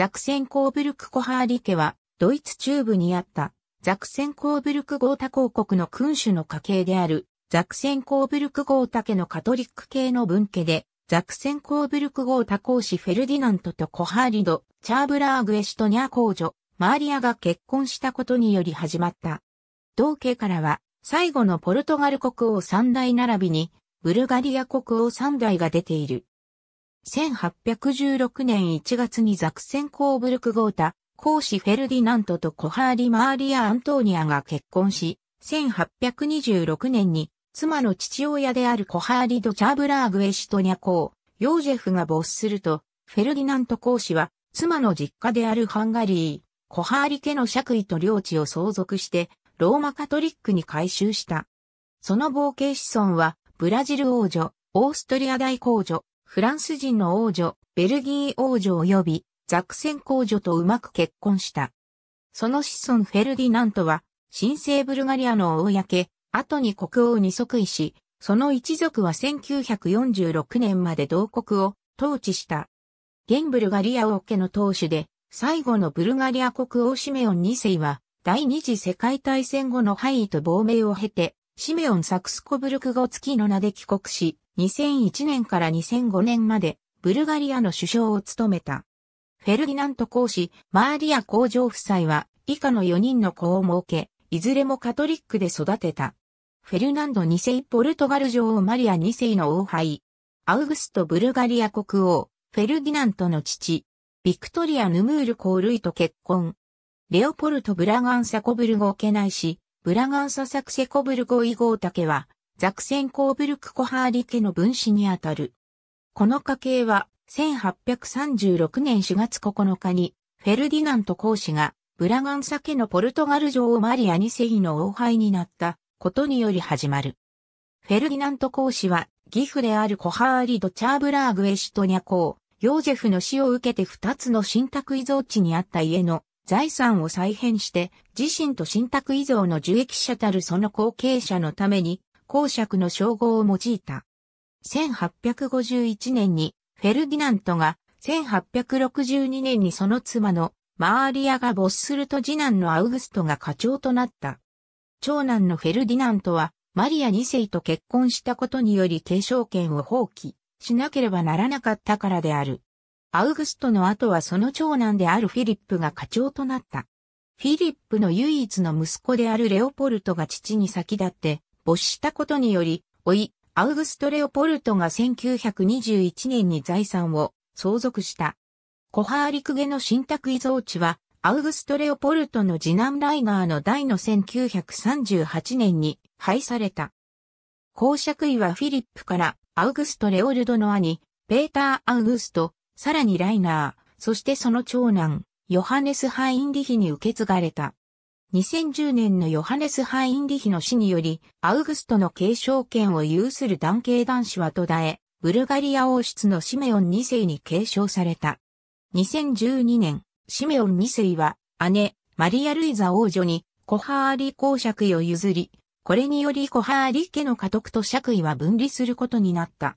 ザクセンコーブルク・コハーリ家は、ドイツ中部にあった、ザクセンコーブルク・ゴータ公国の君主の家系である、ザクセンコーブルク・ゴータ家のカトリック系の分家で、ザクセンコーブルク・ゴータ公子フェルディナントとコハーリド、チャーブラーグ・エシトニャ公女、マーリアが結婚したことにより始まった。同家からは、最後のポルトガル国王三代並びに、ブルガリア国王三代が出ている。1816年1月にザクセンコーブルク・ゴータ、公子フェルディナントとコハーリ・マーリア・アントーニアが結婚し、1826年に妻の父親であるコハーリ・ド・チャーブラーグ・エシトニャ公、ヨージェフが没すると、フェルディナント公子は妻の実家であるハンガリー、コハーリ家の爵位と領地を相続して、ローマカトリックに改修した。その冒険子孫は、ブラジル王女、オーストリア大公女、フランス人の王女、ベルギー王女及びザクセン公女とうまく結婚した。その子孫フェルディナントは、神聖ブルガリアの公、後に国王に即位し、その一族は1946年まで同国を統治した。現ブルガリア王家の当主で、最後のブルガリア国王シメオン2世は、第二次世界大戦後の敗位と亡命を経て、シメオン・サクスコブルク語付きの名で帰国し、2001年から2005年まで、ブルガリアの首相を務めた。フェルディナント公使、マーリア公上夫妻は、以下の4人の子を設け、いずれもカトリックで育てた。フェルナンド2世ポルトガル女王マリア2世の王輩。アウグスト・ブルガリア国王、フェルディナントの父、ビクトリア・ヌムールル類と結婚。レオポルト・ブラガンサコブルゴ家内氏、ブラガンササクセコブルゴイゴータケは、ザクセンコーブルクコハーリ家の分子にあたる。この家系は、1836年4月9日に、フェルディナント公子が、ブラガンサ家のポルトガル女王マリア二世の王廃になったことにより始まる。フェルディナント公子は、義父であるコハーリ・ド・チャーブラーグ・エシュトニャ公、ヨーゼフの死を受けて2つの新託遺贈地にあった家の財産を再編して自身と信託依存の受益者たるその後継者のために公爵の称号を用いた。1851年にフェルディナントが1862年にその妻のマーリアが没すると次男のアウグストが課長となった。長男のフェルディナントはマリア2世と結婚したことにより継承権を放棄しなければならなかったからである。アウグストの後はその長男であるフィリップが課長となった。フィリップの唯一の息子であるレオポルトが父に先立って没したことにより、おい、アウグスト・レオポルトが1921年に財産を相続した。コハーリクゲの信託遺贈地は、アウグスト・レオポルトの次男ライガーの代の1938年に廃された。公爵位はフィリップからアウグスト・レオルドの兄、ペーター・アウグスト、さらにライナー、そしてその長男、ヨハネス・ハインリヒに受け継がれた。2010年のヨハネス・ハインリヒの死により、アウグストの継承権を有する男系男子は途絶え、ブルガリア王室のシメオン2世に継承された。2012年、シメオン2世は、姉、マリア・ルイザ王女に、コハーリ公爵位を譲り、これによりコハーリ家の家督と爵位は分離することになった。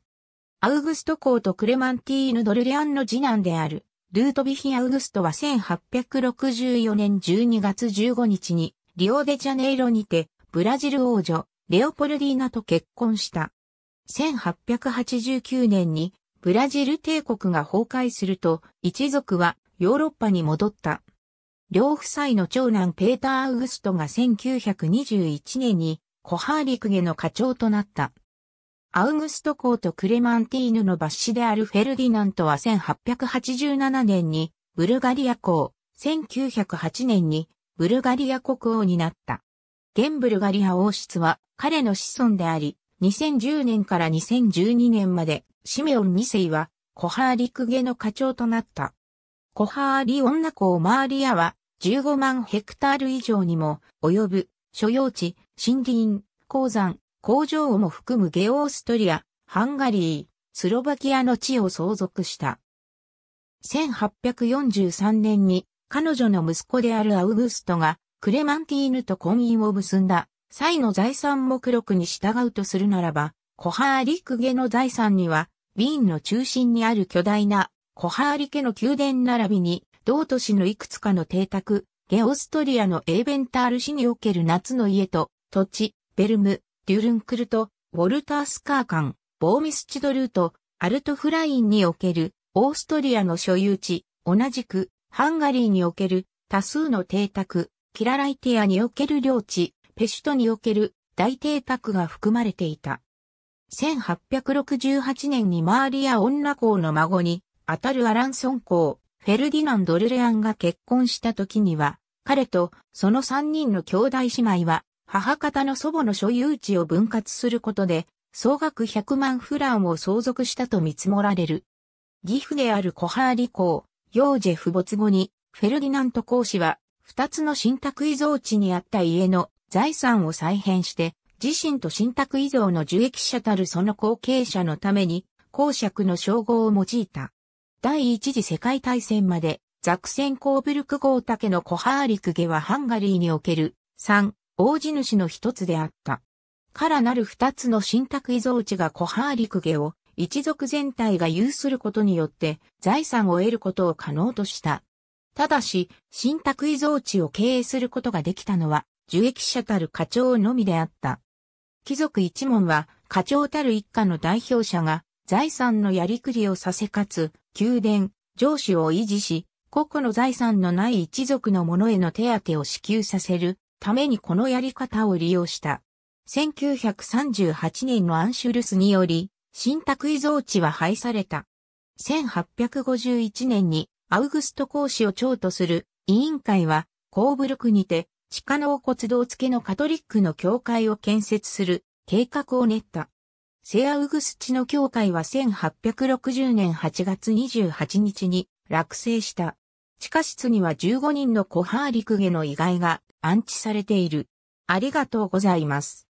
アウグスト公とクレマンティーヌ・ドルレアンの次男である、ルートビヒ・アウグストは1864年12月15日に、リオデジャネイロにて、ブラジル王女、レオポルディーナと結婚した。1889年に、ブラジル帝国が崩壊すると、一族はヨーロッパに戻った。両夫妻の長男ペーター・アウグストが1921年に、コハーリクゲの課長となった。アウグスト公とクレマンティーヌの抜子であるフェルディナントは1887年にブルガリア公、1908年にブルガリア国王になった。現ブルガリア王室は彼の子孫であり、2010年から2012年までシメオン2世はコハーリクゲの課長となった。コハーリ女公マーリアは15万ヘクタール以上にも及ぶ所要地、森林、鉱山、工場をも含むゲオーストリア、ハンガリー、スロバキアの地を相続した。1843年に彼女の息子であるアウグストがクレマンティーヌと婚姻を結んだ際の財産目録に従うとするならば、コハーリク家の財産には、ウィーンの中心にある巨大なコハーリ家の宮殿並びに、同都市のいくつかの邸宅、ゲオストリアのエーベンタール市における夏の家と、土地、ベルム、デュルンクルト、ウォルタースカー間、ボーミスチドルート、アルトフラインにおけるオーストリアの所有地、同じくハンガリーにおける多数の邸宅、キラライティアにおける領地、ペシュトにおける大邸宅が含まれていた。1868年にマーリア女公の孫に、あたるアランソン公、フェルディナンド・ルレアンが結婚した時には、彼とその3人の兄弟姉妹は母方の祖母の所有地を分割することで、総額100万フランを相続したと見積もられる。義父であるコハーリ公、ヨージェフ没後に、フェルディナント公使は、二つの信託遺贈地にあった家の財産を再編して、自身と信託遺贈の受益者たるその後継者のために、公爵の称号を用いた。第一次世界大戦まで、ザクセンコーブルク号竹のコハーリクゲはハンガリーにおける、3、大地主の一つであった。からなる二つの信託依存地がコハーリクゲを一族全体が有することによって財産を得ることを可能とした。ただし、信託依存地を経営することができたのは、受益者たる課長のみであった。貴族一門は、課長たる一家の代表者が、財産のやりくりをさせかつ、宮殿、上司を維持し、個々の財産のない一族の者への手当を支給させる、ためにこのやり方を利用した。1938年のアンシュルスにより、新宅遺蔵地は廃された。1851年にアウグスト公使を長とする委員会は、コーブルクにて、地下納骨堂付けのカトリックの教会を建設する計画を練った。セアウグスチの教会は1860年8月28日に落成した。地下室には15人の小ハーリクゲの遺骸が安置されている。ありがとうございます。